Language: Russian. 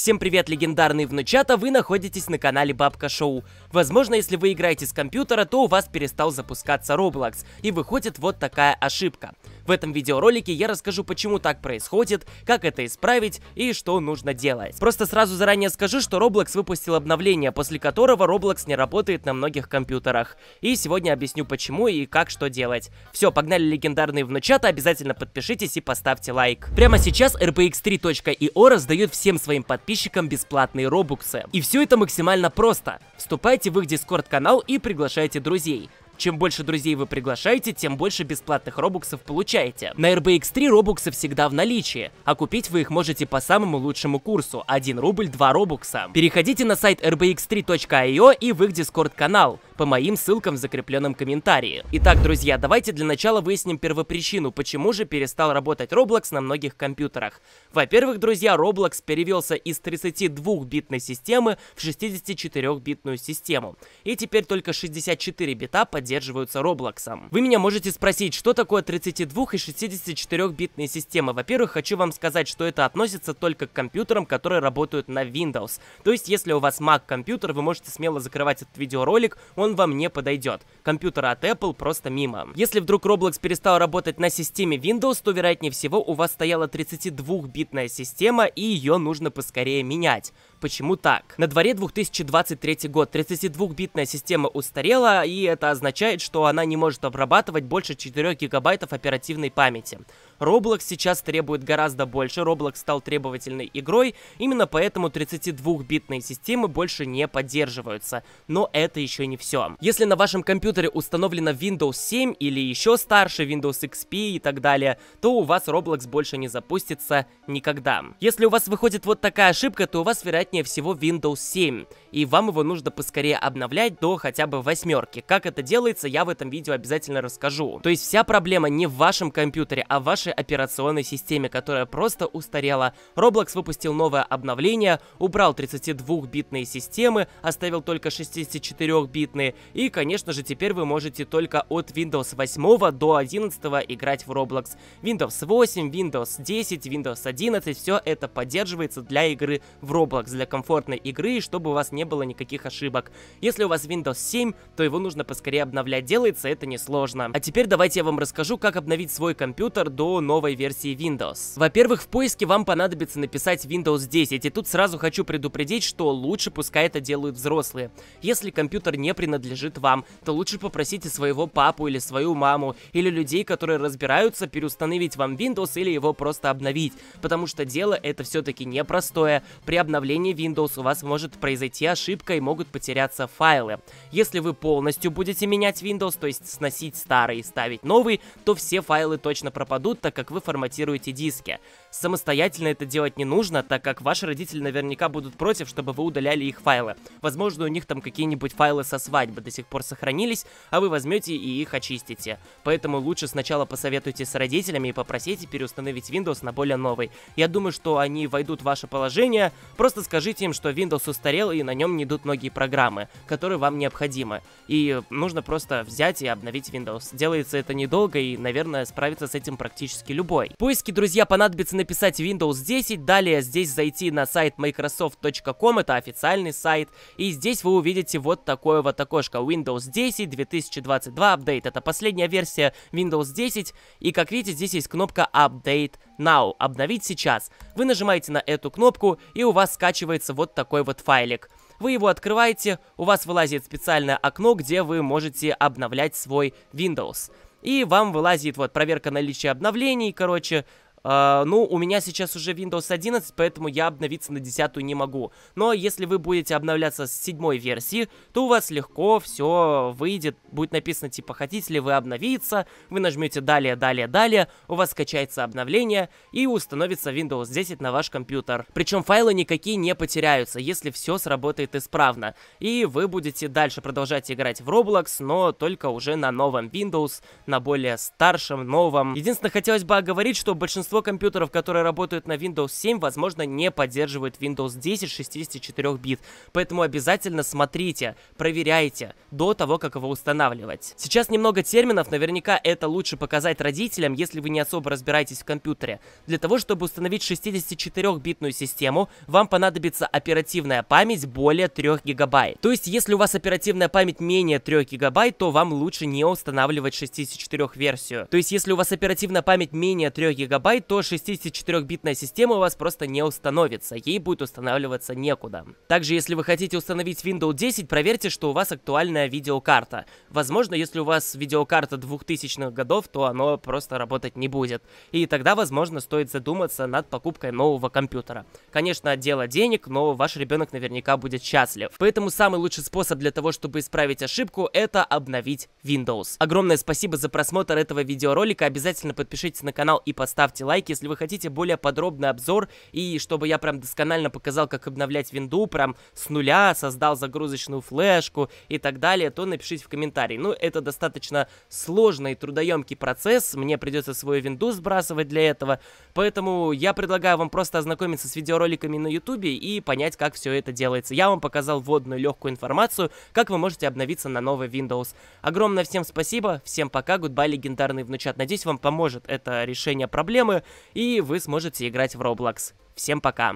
Всем привет, легендарные внучата, вы находитесь на канале Бабка Шоу. Возможно, если вы играете с компьютера, то у вас перестал запускаться Roblox, и выходит вот такая ошибка. В этом видеоролике я расскажу, почему так происходит, как это исправить и что нужно делать. Просто сразу заранее скажу, что Roblox выпустил обновление, после которого Roblox не работает на многих компьютерах. И сегодня объясню почему и как что делать. Все, погнали легендарные внучата, обязательно подпишитесь и поставьте лайк. Прямо сейчас RPX3.io раздают всем своим подписчикам подписчикам бесплатные робуксы. И все это максимально просто. Вступайте в их дискорд канал и приглашайте друзей. Чем больше друзей вы приглашаете, тем больше бесплатных робуксов получаете. На RBX 3 робуксы всегда в наличии, а купить вы их можете по самому лучшему курсу – 1 рубль 2 робукса. Переходите на сайт rbx3.io и в их дискорд-канал по моим ссылкам в закрепленном комментарии. Итак, друзья, давайте для начала выясним первопричину, почему же перестал работать Roblox на многих компьютерах. Во-первых, друзья, Roblox перевелся из 32-битной системы в 64-битную систему. И теперь только 64 бита поддерживают поддерживаются Роблоксом. Вы меня можете спросить, что такое 32 и 64-битные системы. Во-первых, хочу вам сказать, что это относится только к компьютерам, которые работают на Windows. То есть, если у вас Mac компьютер, вы можете смело закрывать этот видеоролик, он вам не подойдет. Компьютеры от Apple просто мимо. Если вдруг Roblox перестал работать на системе Windows, то вероятнее всего у вас стояла 32-битная система и ее нужно поскорее менять. Почему так? На дворе 2023 год 32-битная система устарела и это означает означает, что она не может обрабатывать больше 4 гигабайтов оперативной памяти. Roblox сейчас требует гораздо больше, Roblox стал требовательной игрой, именно поэтому 32-битные системы больше не поддерживаются. Но это еще не все. Если на вашем компьютере установлено Windows 7 или еще старше Windows XP и так далее, то у вас Roblox больше не запустится никогда. Если у вас выходит вот такая ошибка, то у вас вероятнее всего Windows 7, и вам его нужно поскорее обновлять до хотя бы восьмерки. Как это делается, я в этом видео обязательно расскажу. То есть вся проблема не в вашем компьютере, а в вашей устаревшей операционной системе, которая просто устарела. Roblox выпустил новое обновление, убрал 32-битные системы, оставил только 64-битные, и, конечно же, теперь вы можете только от Windows 8 до 11 играть в Roblox. Windows 8, Windows 10, Windows 11, все это поддерживается для игры в Roblox, для комфортной игры, и чтобы у вас не было никаких ошибок. Если у вас Windows 7, то его нужно поскорее обновлять, делается это несложно. А теперь давайте я вам расскажу, как обновить свой компьютер до новой версии Windows. Во-первых, в поиске вам понадобится написать Windows 10, и тут сразу хочу предупредить, что лучше пускай это делают взрослые. Если компьютер не принадлежит вам, то лучше попросите своего папу или свою маму, или людей, которые разбираются, переустановить вам Windows или его просто обновить, потому что дело это все-таки непростое. При обновлении Windows у вас может произойти ошибка и могут потеряться файлы. Если вы полностью будете менять Windows, то есть сносить старый и ставить новый, то все файлы точно пропадут, так как вы форматируете диски. Самостоятельно это делать не нужно, так как ваши родители наверняка будут против, чтобы вы удаляли их файлы. Возможно, у них там какие-нибудь файлы со свадьбы до сих пор сохранились, а вы возьмете и их очистите. Поэтому лучше сначала посоветуйте с родителями и попросите переустановить Windows на более новый. Я думаю, что они войдут в ваше положение, просто скажите им, что Windows устарел и на нем не идут многие программы, которые вам необходимы. И нужно просто взять и обновить Windows. Делается это недолго и, наверное, справиться с этим практически практически любой. В поиске, друзья, понадобится написать Windows 10, далее здесь зайти на сайт microsoft.com, это официальный сайт, и здесь вы увидите вот такое вот окошко Windows 10 2022 Update. Это последняя версия Windows 10, и как видите, здесь есть кнопка Update Now, обновить сейчас. Вы нажимаете на эту кнопку, и у вас скачивается вот такой вот файлик. Вы его открываете, у вас вылазит специальное окно, где вы можете обновлять свой Windows. И вам вылазит вот проверка наличия обновлений, короче, а, ну, у меня сейчас уже Windows 11, поэтому я обновиться на 10 не могу. Но если вы будете обновляться с седьмой версии, то у вас легко все выйдет. Будет написано типа, хотите ли вы обновиться, вы нажмете далее, далее, далее, у вас скачается обновление и установится Windows 10 на ваш компьютер. Причем файлы никакие не потеряются, если все сработает исправно. И вы будете дальше продолжать играть в Roblox, но только уже на новом Windows, на более старшем, новом. Единственное, хотелось бы оговорить, что большинство большинство компьютеров, которые работают на Windows 7, возможно, не поддерживают Windows 10 64 бит. Поэтому обязательно смотрите, проверяйте до того, как его устанавливать. Сейчас немного терминов, наверняка это лучше показать родителям, если вы не особо разбираетесь в компьютере. Для того, чтобы установить 64-битную систему, вам понадобится оперативная память более 3 гигабайт. То есть, если у вас оперативная память менее 3 гигабайт, то вам лучше не устанавливать 64 версию. То есть, если у вас оперативная память менее 3 гигабайт, Android, то 64-битная система у вас просто не установится, ей будет устанавливаться некуда. Также, если вы хотите установить Windows 10, проверьте, что у вас актуальная видеокарта. Возможно, если у вас видеокарта 2000-х годов, то оно просто работать не будет. И тогда, возможно, стоит задуматься над покупкой нового компьютера. Конечно, дело денег, но ваш ребенок наверняка будет счастлив. Поэтому самый лучший способ для того, чтобы исправить ошибку, это обновить Windows. Огромное спасибо за просмотр этого видеоролика, обязательно подпишитесь на канал и поставьте лайк лайк, если вы хотите более подробный обзор, и чтобы я прям досконально показал, как обновлять винду, прям с нуля, создал загрузочную флешку и так далее, то напишите в комментарии. Ну, это достаточно сложный и трудоемкий процесс, мне придется свою винду сбрасывать для этого, поэтому я предлагаю вам просто ознакомиться с видеороликами на ютубе и понять, как все это делается. Я вам показал вводную легкую информацию, как вы можете обновиться на новый Windows. Огромное всем спасибо, всем пока, гудбай, легендарный внучат. Надеюсь, вам поможет это решение проблемы и вы сможете играть в Roblox. Всем пока!